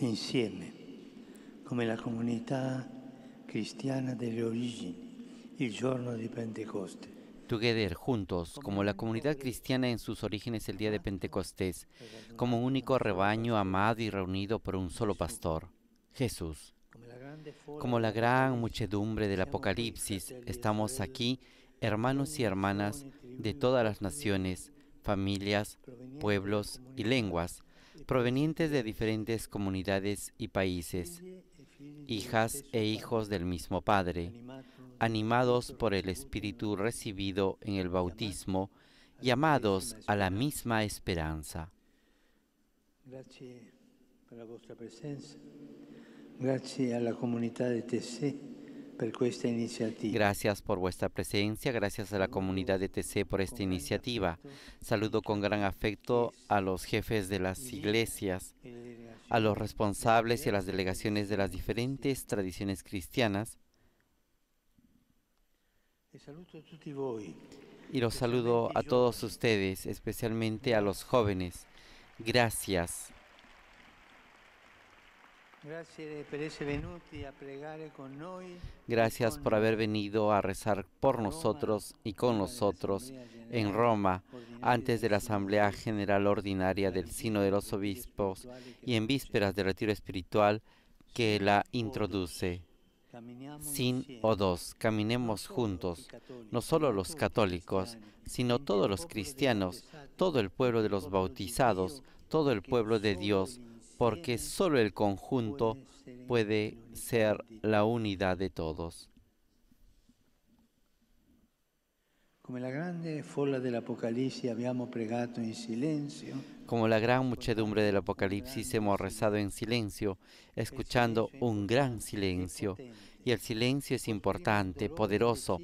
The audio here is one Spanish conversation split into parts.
insieme como la comunidad cristiana delle origen el giorno de Pentecostés Together, juntos, como la comunidad cristiana en sus orígenes el día de Pentecostés, como único rebaño amado y reunido por un solo pastor, Jesús. Como la gran muchedumbre del Apocalipsis, estamos aquí, hermanos y hermanas de todas las naciones, familias, pueblos y lenguas, provenientes de diferentes comunidades y países, hijas e hijos del mismo Padre, animados por el Espíritu recibido en el bautismo, llamados a la misma esperanza. Gracias por vuestra presencia. Gracias a la comunidad de TC. Gracias por vuestra presencia, gracias a la comunidad de TC por esta iniciativa. Saludo con gran afecto a los jefes de las iglesias, eh, a los responsables y a las delegaciones de las diferentes tradiciones cristianas. Eh, y los saludo a todos ustedes, especialmente a los jóvenes. Gracias. Gracias eh, eh, por haber venido a rezar por nosotros y con nosotros en Roma antes de la Asamblea General Ordinaria del Sino de los Obispos y en vísperas del retiro espiritual que la introduce. Sin o dos, caminemos juntos, no solo los católicos, sino todos los cristianos, todo el pueblo de los bautizados, todo el pueblo de Dios, porque solo el conjunto puede ser la unidad de todos. Como la gran muchedumbre del Apocalipsis hemos rezado en silencio, escuchando un gran silencio y el silencio es importante, poderoso.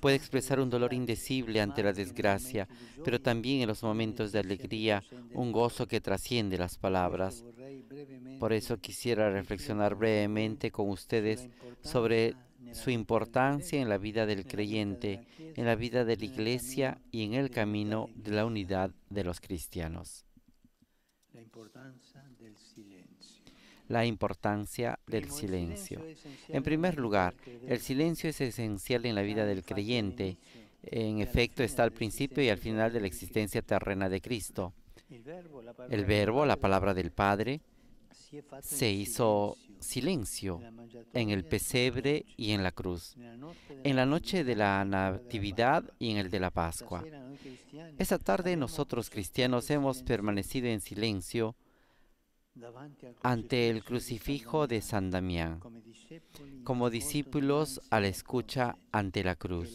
Puede expresar un dolor indecible ante la desgracia, pero también en los momentos de alegría, un gozo que trasciende las palabras. Oh Por eso quisiera reflexionar brevemente con ustedes sobre su importancia en la vida del creyente, en la vida de la iglesia y en el camino de la unidad de los cristianos. La importancia del silencio la importancia del silencio. En primer este lugar, el silencio es esencial en la vida del creyente. En efecto, está al principio y al final de la existencia terrena de Cristo. El verbo, la palabra del Padre, se hizo silencio en el pesebre y en la cruz, en la noche de la Natividad y en el de la Pascua. Esa tarde nosotros cristianos hemos permanecido en silencio ante el crucifijo de San Damián, como discípulos a la escucha ante la cruz,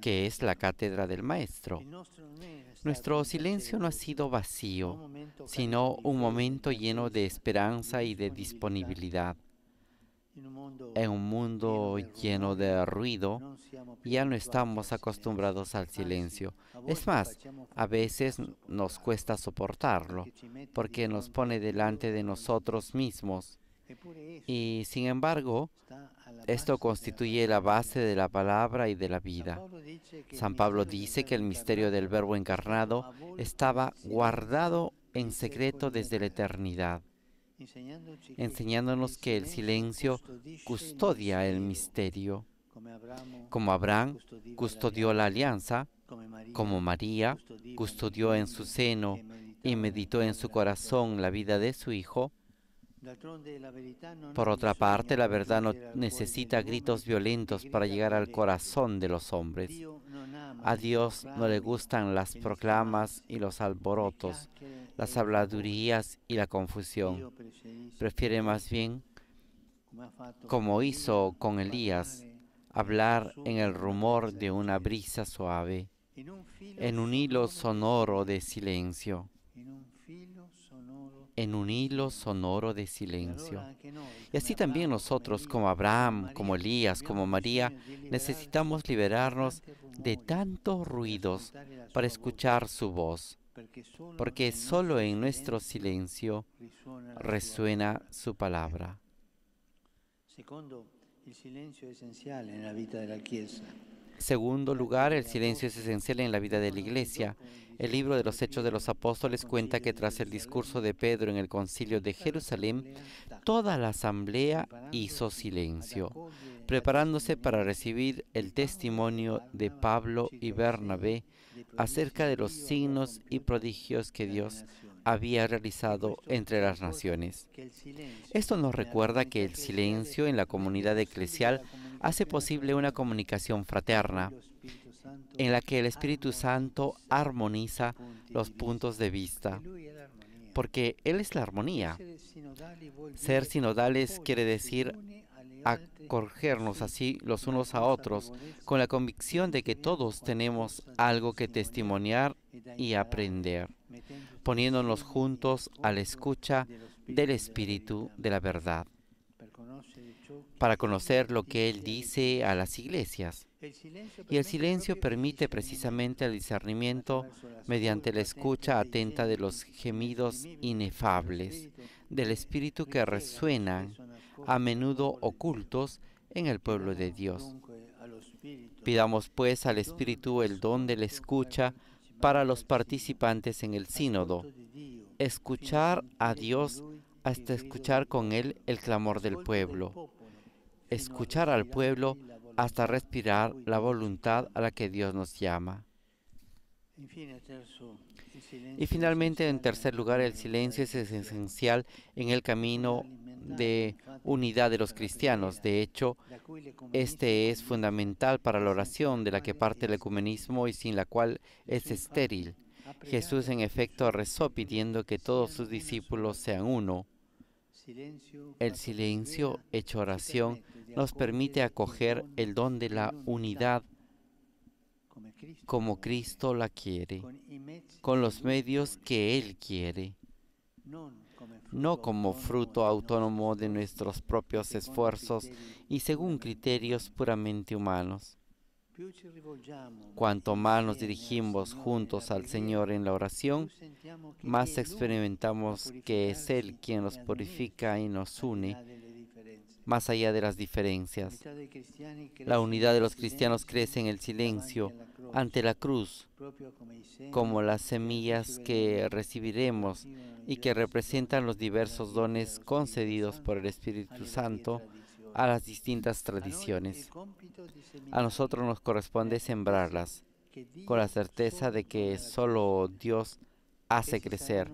que es la cátedra del Maestro. Nuestro silencio no ha sido vacío, sino un momento lleno de esperanza y de disponibilidad en un mundo lleno de ruido, ya no estamos acostumbrados al silencio. Es más, a veces nos cuesta soportarlo porque nos pone delante de nosotros mismos. Y sin embargo, esto constituye la base de la palabra y de la vida. San Pablo dice que el misterio del Verbo encarnado estaba guardado en secreto desde la eternidad enseñándonos que el silencio custodia el misterio, como Abraham custodió la alianza, como María custodió en su seno y meditó en su corazón la vida de su hijo, por otra parte, la verdad no necesita gritos violentos para llegar al corazón de los hombres. A Dios no le gustan las proclamas y los alborotos, las habladurías y la confusión. Prefiere más bien, como hizo con Elías, hablar en el rumor de una brisa suave, en un hilo sonoro de silencio en un hilo sonoro de silencio. Y así también nosotros, como Abraham, como Elías, como María, necesitamos liberarnos de tantos ruidos para escuchar su voz, porque solo en nuestro silencio resuena su palabra. silencio esencial en la vida de la Segundo lugar, el silencio es esencial en la vida de la Iglesia. El libro de los Hechos de los Apóstoles cuenta que tras el discurso de Pedro en el concilio de Jerusalén, toda la asamblea hizo silencio, preparándose para recibir el testimonio de Pablo y Bernabé acerca de los signos y prodigios que Dios había realizado entre las naciones. Esto nos recuerda que el silencio en la comunidad eclesial hace posible una comunicación fraterna en la que el Espíritu Santo armoniza los puntos de vista, porque Él es la armonía. Ser sinodales quiere decir acogernos así los unos a otros, con la convicción de que todos tenemos algo que testimoniar y aprender poniéndonos juntos a la escucha del Espíritu de la verdad, para conocer lo que Él dice a las iglesias. Y el silencio permite precisamente el discernimiento mediante la escucha atenta de los gemidos inefables del Espíritu que resuenan, a menudo ocultos, en el pueblo de Dios. Pidamos pues al Espíritu el don de la escucha para los participantes en el sínodo, escuchar a Dios hasta escuchar con Él el clamor del pueblo, escuchar al pueblo hasta respirar la voluntad a la que Dios nos llama. Y finalmente, en tercer lugar, el silencio es esencial en el camino de unidad de los cristianos. De hecho, este es fundamental para la oración de la que parte el ecumenismo y sin la cual es estéril. Jesús en efecto rezó pidiendo que todos sus discípulos sean uno. El silencio hecho oración nos permite acoger el don de la unidad como Cristo la quiere, con los medios que Él quiere no como fruto autónomo de nuestros propios esfuerzos y según criterios puramente humanos. Cuanto más nos dirigimos juntos al Señor en la oración, más experimentamos que es Él quien nos purifica y nos une, más allá de las diferencias. La unidad de los cristianos crece en el silencio, ante la cruz, como las semillas que recibiremos y que representan los diversos dones concedidos por el Espíritu Santo a las distintas tradiciones. A nosotros nos corresponde sembrarlas con la certeza de que solo Dios hace crecer.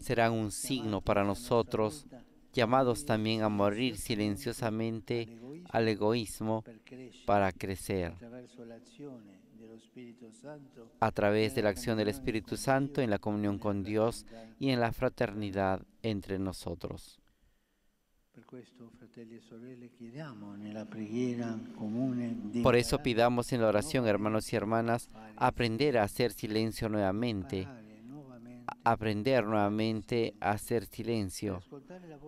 Serán un signo para nosotros, llamados también a morir silenciosamente al egoísmo para crecer a través de la acción del Espíritu Santo en la comunión con Dios y en la fraternidad entre nosotros. Por eso pidamos en la oración, hermanos y hermanas, aprender a hacer silencio nuevamente, aprender nuevamente a hacer silencio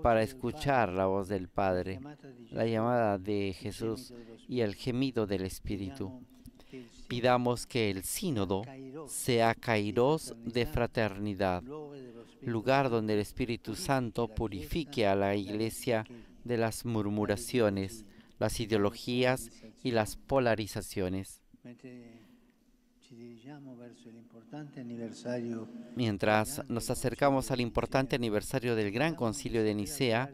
para escuchar la voz del Padre, la llamada de Jesús y el gemido del Espíritu. Pidamos que el sínodo sea Kairos de fraternidad, lugar donde el Espíritu Santo purifique a la Iglesia de las murmuraciones, las ideologías y las polarizaciones. Mientras nos acercamos al importante aniversario del Gran Concilio de Nicea,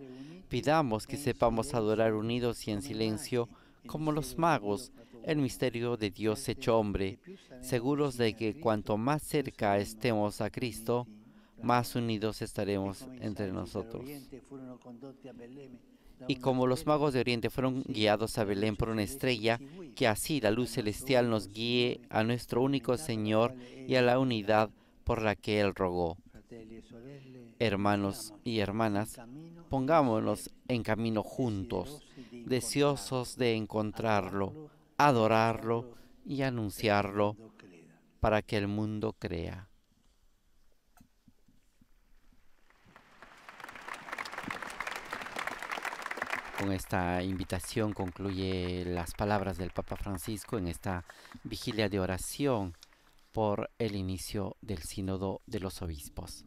pidamos que sepamos adorar unidos y en silencio como los magos el misterio de Dios hecho hombre, seguros de que cuanto más cerca estemos a Cristo, más unidos estaremos entre nosotros. Y como los magos de Oriente fueron guiados a Belén por una estrella, que así la luz celestial nos guíe a nuestro único Señor y a la unidad por la que Él rogó. Hermanos y hermanas, pongámonos en camino juntos, deseosos de encontrarlo adorarlo y anunciarlo para que el mundo crea. Con esta invitación concluye las palabras del Papa Francisco en esta vigilia de oración por el inicio del sínodo de los obispos.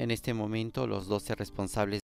En este momento los 12 responsables